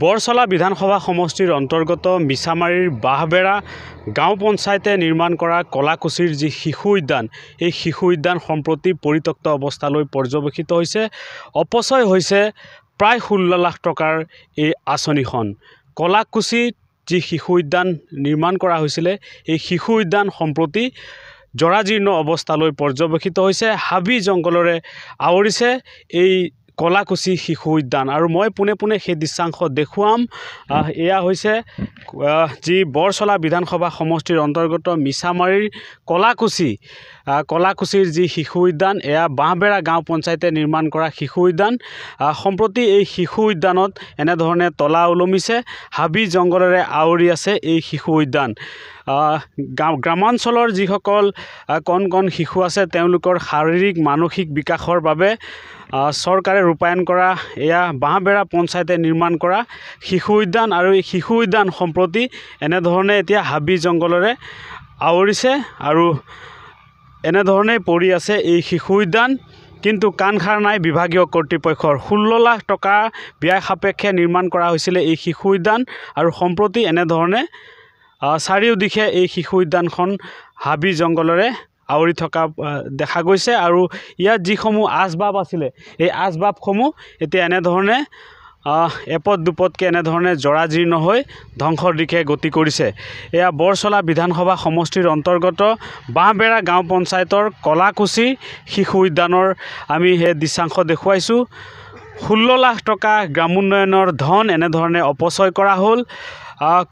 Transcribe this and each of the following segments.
বৰচলা বিধানসভা সমষ্টিৰ অন্তৰ্গত মিছামাৰীৰ বাঁহবেৰা গাঁও পঞ্চায়তে নিৰ্মাণ কৰা কলাকুছিৰ যি শিশু উদ্যান এই শিশু উদ্যান সম্প্ৰতি পৰিত্যক্ত অৱস্থালৈ পৰ্যবেক্ষিত হৈছে অপচয় হৈছে প্ৰায় ষোল্ল লাখ টকাৰ এই আঁচনিখন কলাকুছিত যি শিশু উদ্যান নিৰ্মাণ কৰা হৈছিলে এই শিশু উদ্যান সম্প্ৰতি জৰাজীৰ্ণ অৱস্থালৈ পৰ্যবেক্ষিত হৈছে হাবি জংঘলৰে আৱৰিছে এই কলাকুচি শিশু উদ্যান আৰু মই পোনে পোনে সেই দৃশ্যাংশ দেখুৱাম এয়া হৈছে যি বৰচলা বিধানসভা সমষ্টিৰ অন্তৰ্গত মিছামাৰীৰ কলাকুচি কলাকুছিৰ যি শিশু উদ্যান এয়া বাঁহবেৰা গাঁও পঞ্চায়তে নিৰ্মাণ কৰা শিশু উদ্যান সম্প্ৰতি এই শিশু উদ্যানত এনেধৰণে তলা ওলমিছে হাবি জংঘলেৰে আৱৰি আছে এই শিশু উদ্যান গাঁও গ্ৰামাঞ্চলৰ যিসকল কণ কণ শিশু আছে তেওঁলোকৰ শাৰীৰিক মানসিক বিকাশৰ বাবে চৰকাৰে ৰূপায়ণ কৰা এয়া বাঁহবেৰা পঞ্চায়তে নিৰ্মাণ কৰা শিশু উদ্যান আৰু এই শিশু উদ্যান সম্প্ৰতি এনেধৰণে এতিয়া হাবি জংঘলেৰে আৱৰিছে আৰু এনেধৰণেই পৰি আছে এই শিশু উদ্যান কিন্তু কাণসাৰ নাই বিভাগীয় কৰ্তৃপক্ষৰ ষোল্ল লাখ টকা ব্যয় সাপেক্ষে নিৰ্মাণ কৰা হৈছিলে এই শিশু উদ্যান আৰু সম্প্ৰতি এনেধৰণে চাৰিও দিশে এই শিশু উদ্যানখন হাবি জংঘলেৰে আৱৰি থকা দেখা গৈছে আৰু ইয়াত যিসমূহ আচবাব আছিলে এই আচবাবসমূহ এতিয়া এনেধৰণে এপদ দুপদকে এনেধৰণে জৰাজীৰ্ণ হৈ ধ্বংসৰ দিশে গতি কৰিছে এয়া বৰচলা বিধানসভা সমষ্টিৰ অন্তৰ্গত বাঁহবেৰা গাঁও পঞ্চায়তৰ কলাকুছি শিশু উদ্যানৰ আমি সেই দৃশ্যাংশ দেখুৱাইছোঁ ষোল্ল লাখ টকা গ্ৰামোন্নয়নৰ ধন এনেধৰণে অপচয় কৰা হ'ল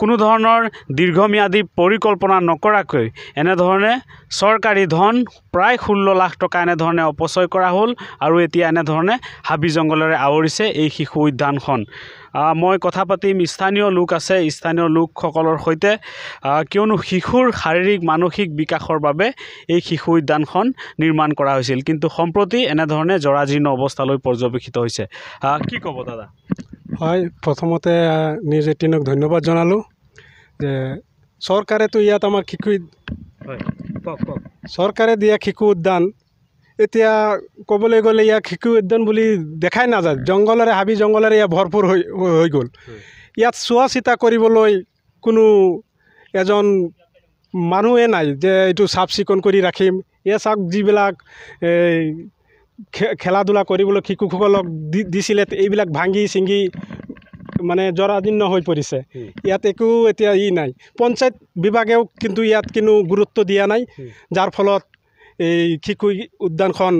কোনো ধৰণৰ দীৰ্ঘম্যাদী পৰিকল্পনা নকৰাকৈ এনেধৰণে চৰকাৰী ধন প্ৰায় ষোল্ল লাখ টকা এনেধৰণে অপচয় কৰা হ'ল আৰু এতিয়া এনেধৰণে হাবি জংঘলেৰে আৱৰিছে এই শিশু উদ্যানখন মই কথা পাতিম স্থানীয় লোক আছে স্থানীয় লোকসকলৰ সৈতে কিয়নো শিশুৰ শাৰীৰিক মানসিক বিকাশৰ বাবে এই শিশু উদ্যানখন নিৰ্মাণ কৰা হৈছিল কিন্তু সম্প্ৰতি এনেধৰণে জৰাজীৰ্ণ অৱস্থালৈ পৰ্যবেক্ষিত হৈছে কি ক'ব দাদা হয় প্ৰথমতে নিউজ এইটিনক ধন্যবাদ জনালোঁ যে চৰকাৰেতো ইয়াত আমাৰ শিশু চৰকাৰে দিয়া শিশু উদ্যান এতিয়া ক'বলৈ গ'লে ইয়াক শিশু উদ্যান বুলি দেখাই নাযায় জংঘলেৰে হাবি জংঘলেৰে ইয়াত ভৰপূৰ হৈ হৈ গ'ল ইয়াত চোৱা চিতা কৰিবলৈ কোনো এজন মানুহে নাই যে এইটো চাফ চিকুণ কৰি ৰাখিম ইয়াৰ চাওক যিবিলাক এই খেলা ধূলা কৰিবলৈ শিশুসকলক দি দিছিলে এইবিলাক ভাঙি ছিঙি মানে জৰাজীৰ্ণ হৈ পৰিছে ইয়াত একো এতিয়া ই নাই পঞ্চায়ত বিভাগেও কিন্তু ইয়াত কোনো গুৰুত্ব দিয়া নাই যাৰ ফলত এই শিশু উদ্যানখন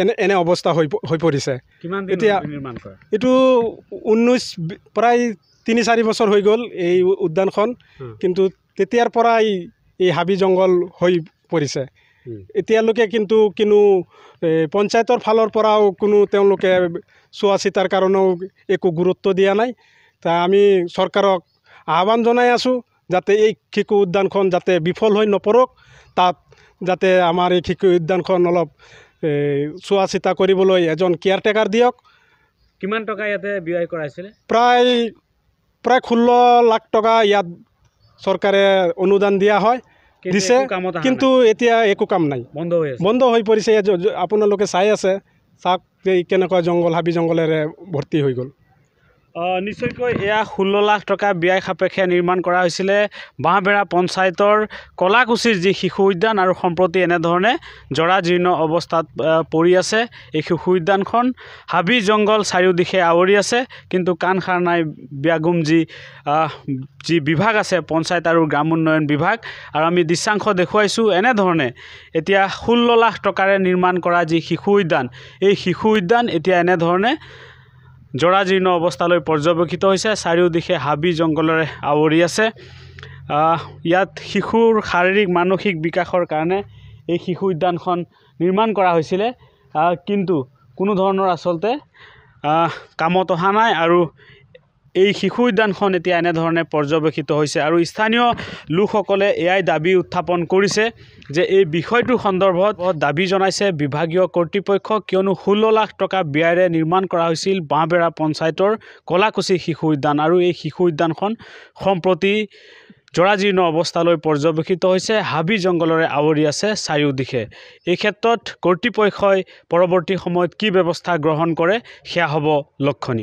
এনে এনে অৱস্থা হৈ হৈ পৰিছে এতিয়া এইটো ঊনৈছ প্ৰায় তিনি চাৰি বছৰ হৈ গ'ল এই উদ্যানখন কিন্তু তেতিয়াৰ পৰাই এই হাবি জংঘল হৈ পৰিছে এতিয়ালৈকে কিন্তু কোনো পঞ্চায়তৰ ফালৰ পৰাও কোনো তেওঁলোকে চোৱা চিতাৰ কাৰণেও একো গুৰুত্ব দিয়া নাই তা আমি চৰকাৰক আহ্বান জনাই আছোঁ যাতে এই শিশু উদ্যানখন যাতে বিফল হৈ নপৰক তাত যাতে আমাৰ এই শিশু উদ্যানখন অলপ চোৱা চিতা কৰিবলৈ এজন কেয়াৰটেকাৰ দিয়ক কিমান টকা ইয়াতে ব্যয় কৰাইছিলে প্ৰায় প্ৰায় ষোল্ল লাখ টকা ইয়াত চৰকাৰে অনুদান দিয়া হয় দিছে কিন্তু এতিয়া একো কাম নাই বন্ধ হৈ বন্ধ হৈ পৰিছে আপোনালোকে চাই আছে চাওক এই কেনেকুৱা জংঘল হাবি জংঘলেৰে ভৰ্তি হৈ গ'ল নিশ্চয়কৈ এয়া ষোল্ল লাখ টকা ব্যয় সাপেক্ষে নিৰ্মাণ কৰা হৈছিলে বাঁহবেৰা পঞ্চায়তৰ কলাকুছিৰ যি শিশু উদ্যান আৰু সম্প্ৰতি এনেধৰণে জৰাজীৰ্ণ অৱস্থাত পৰি আছে এই শিশু উদ্যানখন হাবি জংঘল চাৰিওদিশে আৱৰি আছে কিন্তু কাণসাৰ নাই ব্যাগুম যি যি বিভাগ আছে পঞ্চায়ত আৰু গ্ৰাম উন্নয়ন বিভাগ আৰু আমি দৃশ্যাংশ দেখুৱাইছোঁ এনেধৰণে এতিয়া ষোল্ল লাখ টকাৰে নিৰ্মাণ কৰা যি শিশু উদ্যান এই শিশু উদ্যান এতিয়া এনেধৰণে জৰাজীৰ্ণ অৱস্থালৈ পৰ্যবেক্ষিত হৈছে চাৰিওদিশে হাবি জংঘলেৰে আৱৰি আছে ইয়াত শিশুৰ শাৰীৰিক মানসিক বিকাশৰ কাৰণে এই শিশু উদ্যানখন নিৰ্মাণ কৰা হৈছিলে কিন্তু কোনো ধৰণৰ আচলতে কামত অহা নাই আৰু এই শিশু উদ্যানখন এতিয়া এনেধৰণে পৰ্যবেক্ষিত হৈছে আৰু স্থানীয় লোকসকলে এয়াই দাবী উত্থাপন কৰিছে যে এই বিষয়টো সন্দৰ্ভত দাবী জনাইছে বিভাগীয় কৰ্তৃপক্ষ কিয়নো ষোল্ল লাখ টকা ব্যয়েৰে নিৰ্মাণ কৰা হৈছিল বাঁহবেৰা পঞ্চায়তৰ কলাকুচি শিশু উদ্যান আৰু এই শিশু উদ্যানখন সম্প্ৰতি জৰাজীৰ্ণ অৱস্থালৈ পৰ্যবেক্ষিত হৈছে হাবি জংঘলৰে আৱৰি আছে চাৰিওদিশে এই ক্ষেত্ৰত কৰ্তৃপক্ষই পৰৱৰ্তী সময়ত কি ব্যৱস্থা গ্ৰহণ কৰে সেয়া হ'ব লক্ষণীয়